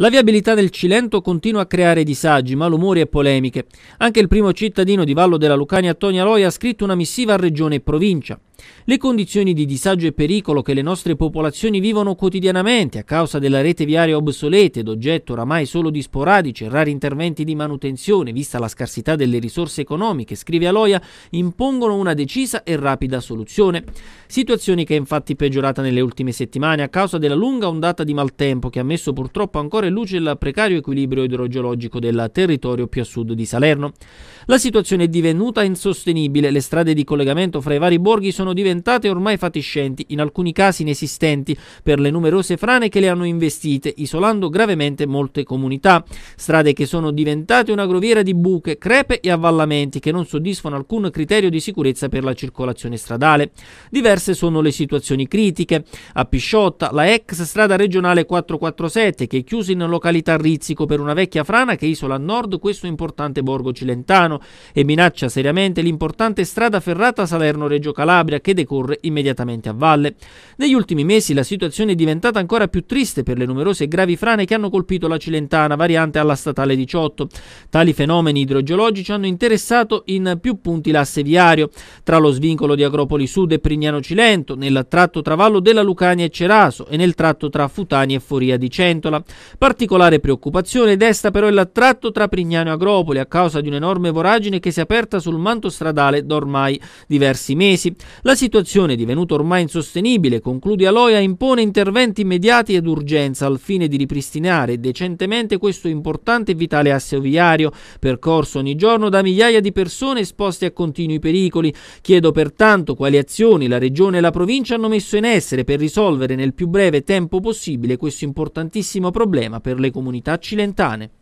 La viabilità del Cilento continua a creare disagi, malumori e polemiche. Anche il primo cittadino di Vallo della Lucania, Antonio Aloia, ha scritto una missiva a Regione e Provincia. Le condizioni di disagio e pericolo che le nostre popolazioni vivono quotidianamente a causa della rete viaria obsoleta ed oggetto oramai solo di sporadici e rari interventi di manutenzione, vista la scarsità delle risorse economiche, scrive Aloia, impongono una decisa e rapida soluzione. Situazione che è infatti peggiorata nelle ultime settimane a causa della lunga ondata di maltempo che ha messo purtroppo ancora in luce il precario equilibrio idrogeologico del territorio più a sud di Salerno. La situazione è divenuta insostenibile, le strade di collegamento fra i vari borghi sono sono diventate ormai fatiscenti, in alcuni casi inesistenti, per le numerose frane che le hanno investite, isolando gravemente molte comunità. Strade che sono diventate una groviera di buche, crepe e avvallamenti che non soddisfano alcun criterio di sicurezza per la circolazione stradale. Diverse sono le situazioni critiche. A Pisciotta, la ex strada regionale 447, che è chiusa in località Rizzico per una vecchia frana che isola a nord questo importante borgo cilentano e minaccia seriamente l'importante strada ferrata Salerno-Reggio Calabria che decorre immediatamente a valle. Negli ultimi mesi la situazione è diventata ancora più triste per le numerose e gravi frane che hanno colpito la Cilentana, variante alla statale 18. Tali fenomeni idrogeologici hanno interessato in più punti l'asse viario, tra lo svincolo di Agropoli Sud e Prignano Cilento, nel tratto tra Vallo della Lucania e Ceraso e nel tratto tra Futani e Foria di Centola. Particolare preoccupazione desta però il tratto tra Prignano e Agropoli a causa di un'enorme voragine che si è aperta sul manto stradale da ormai diversi mesi. La situazione, divenuta ormai insostenibile, conclude Aloia, impone interventi immediati ed urgenza al fine di ripristinare decentemente questo importante e vitale asse oviario, percorso ogni giorno da migliaia di persone esposte a continui pericoli. Chiedo pertanto quali azioni la Regione e la Provincia hanno messo in essere per risolvere nel più breve tempo possibile questo importantissimo problema per le comunità cilentane.